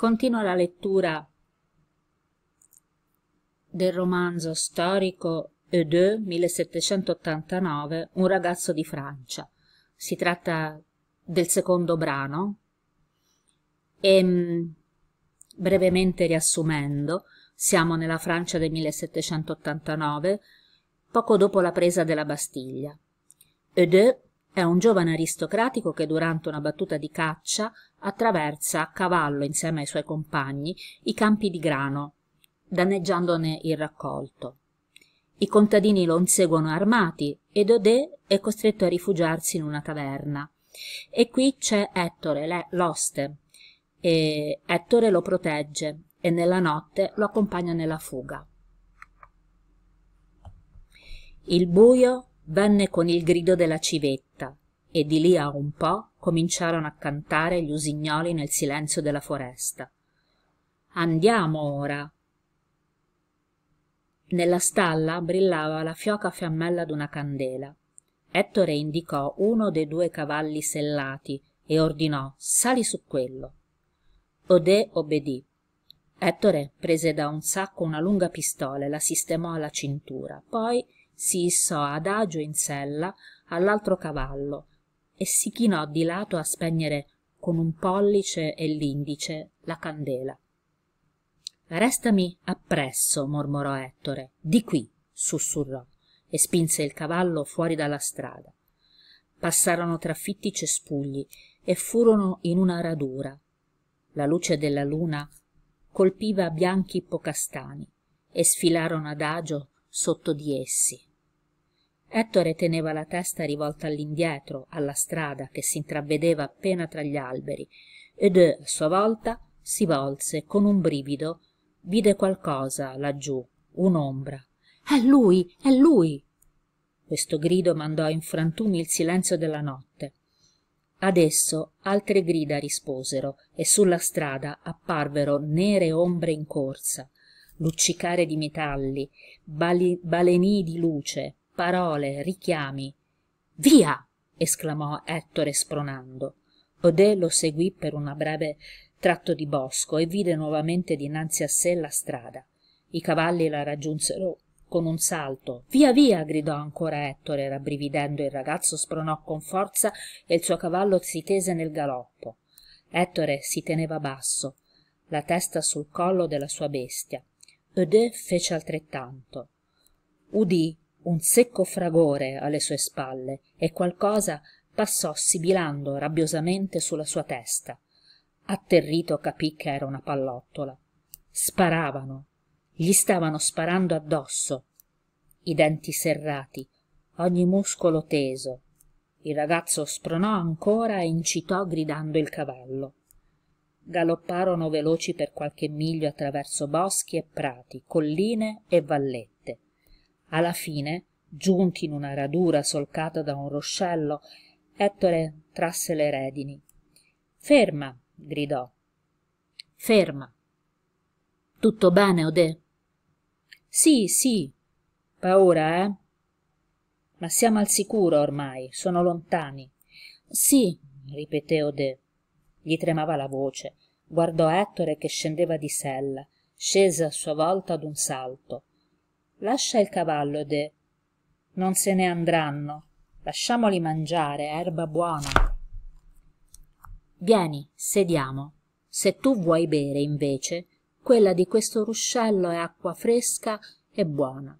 Continua la lettura del romanzo storico Eudeux 1789, Un ragazzo di Francia. Si tratta del secondo brano e ehm, brevemente riassumendo, siamo nella Francia del 1789, poco dopo la presa della Bastiglia. Eudeux è un giovane aristocratico che durante una battuta di caccia attraversa a cavallo insieme ai suoi compagni i campi di grano danneggiandone il raccolto i contadini lo inseguono armati e dodè è costretto a rifugiarsi in una taverna e qui c'è ettore l'oste e ettore lo protegge e nella notte lo accompagna nella fuga il buio venne con il grido della civetta e di lì a un po cominciarono a cantare gli usignoli nel silenzio della foresta andiamo ora nella stalla brillava la fioca fiammella d'una candela ettore indicò uno dei due cavalli sellati e ordinò sali su quello odè obbedì ettore prese da un sacco una lunga pistola e la sistemò alla cintura poi si issò adagio in sella all'altro cavallo e si chinò di lato a spegnere con un pollice e l'indice la candela restami appresso mormorò ettore di qui sussurrò e spinse il cavallo fuori dalla strada passarono tra fitti cespugli e furono in una radura la luce della luna colpiva bianchi ippocastani e sfilarono adagio sotto di essi ettore teneva la testa rivolta all'indietro alla strada che s'intravedeva appena tra gli alberi ed a sua volta si volse con un brivido vide qualcosa laggiù un'ombra è lui è lui questo grido mandò in frantumi il silenzio della notte ad esso altre grida risposero e sulla strada apparvero nere ombre in corsa luccicare di metalli balenii di luce parole richiami via esclamò ettore spronando o'dea lo seguì per un breve tratto di bosco e vide nuovamente dinanzi a sé la strada i cavalli la raggiunsero con un salto via via gridò ancora ettore rabbrividendo il ragazzo spronò con forza e il suo cavallo si tese nel galoppo ettore si teneva basso la testa sul collo della sua bestia o'dea fece altrettanto udì un secco fragore alle sue spalle e qualcosa passò sibilando rabbiosamente sulla sua testa atterrito capì che era una pallottola sparavano gli stavano sparando addosso i denti serrati ogni muscolo teso il ragazzo spronò ancora e incitò gridando il cavallo galopparono veloci per qualche miglio attraverso boschi e prati colline e vallette alla fine giunti in una radura solcata da un ruscello ettore trasse le redini ferma gridò ferma tutto bene odè sì sì paura eh ma siamo al sicuro ormai sono lontani sì ripeté odè gli tremava la voce guardò ettore che scendeva di sella scese a sua volta d'un salto lascia il cavallo de non se ne andranno lasciamoli mangiare erba buona vieni sediamo se tu vuoi bere invece quella di questo ruscello è acqua fresca e buona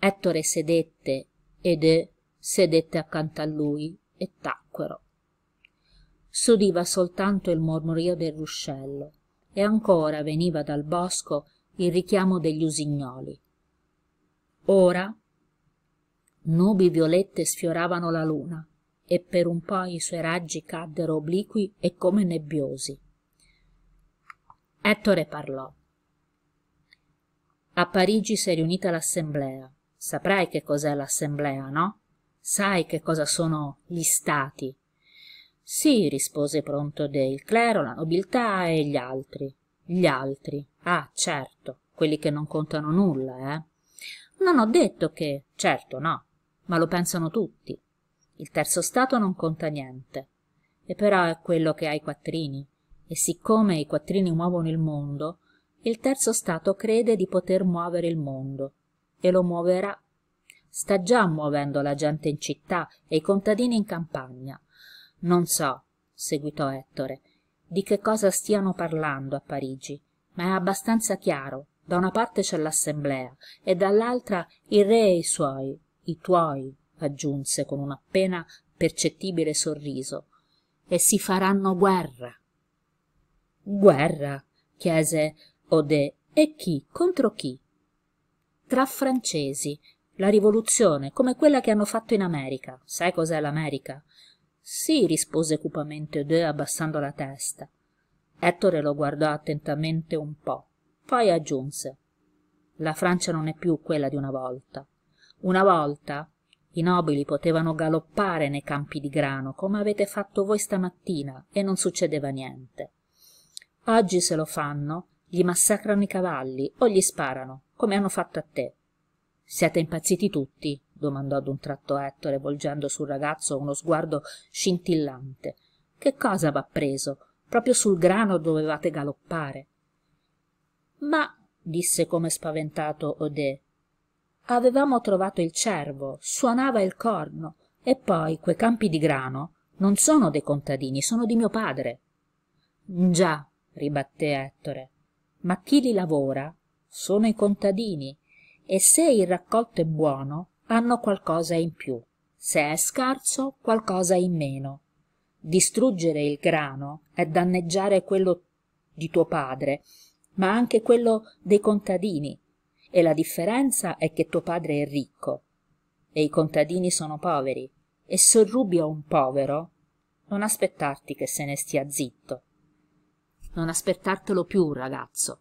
ettore sedette ed e sedette accanto a lui e tacquero s'udiva soltanto il mormorio del ruscello e ancora veniva dal bosco il richiamo degli usignoli ora nubi violette sfioravano la luna e per un po i suoi raggi caddero obliqui e come nebbiosi ettore parlò a parigi s'è riunita l'assemblea saprai che cos'è l'assemblea no sai che cosa sono gli stati sì rispose pronto dei il clero la nobiltà e gli altri gli altri ah certo quelli che non contano nulla eh non ho detto che, certo no, ma lo pensano tutti. Il terzo stato non conta niente. E però è quello che ha i quattrini. E siccome i quattrini muovono il mondo, il terzo stato crede di poter muovere il mondo. E lo muoverà. Sta già muovendo la gente in città e i contadini in campagna. Non so, seguitò Ettore, di che cosa stiano parlando a Parigi, ma è abbastanza chiaro da una parte c'è l'assemblea e dall'altra il re e i suoi i tuoi aggiunse con un appena percettibile sorriso e si faranno guerra guerra chiese o'dea e chi contro chi tra francesi la rivoluzione come quella che hanno fatto in america sai cos'è l'america sì rispose cupamente o'dea abbassando la testa ettore lo guardò attentamente un po poi aggiunse la francia non è più quella di una volta una volta i nobili potevano galoppare nei campi di grano come avete fatto voi stamattina e non succedeva niente oggi se lo fanno gli massacrano i cavalli o gli sparano come hanno fatto a te siete impazziti tutti domandò ad un tratto ettore volgendo sul ragazzo uno sguardo scintillante che cosa v'ha preso proprio sul grano dovevate galoppare ma disse come spaventato Odè. Avevamo trovato il cervo, suonava il corno, e poi quei campi di grano non sono dei contadini, sono di mio padre. Già, ribatté Ettore, ma chi li lavora sono i contadini, e se il raccolto è buono, hanno qualcosa in più, se è scarso, qualcosa in meno. Distruggere il grano è danneggiare quello di tuo padre ma anche quello dei contadini, e la differenza è che tuo padre è ricco e i contadini sono poveri, e se rubi a un povero, non aspettarti che se ne stia zitto. Non aspettartelo più, ragazzo,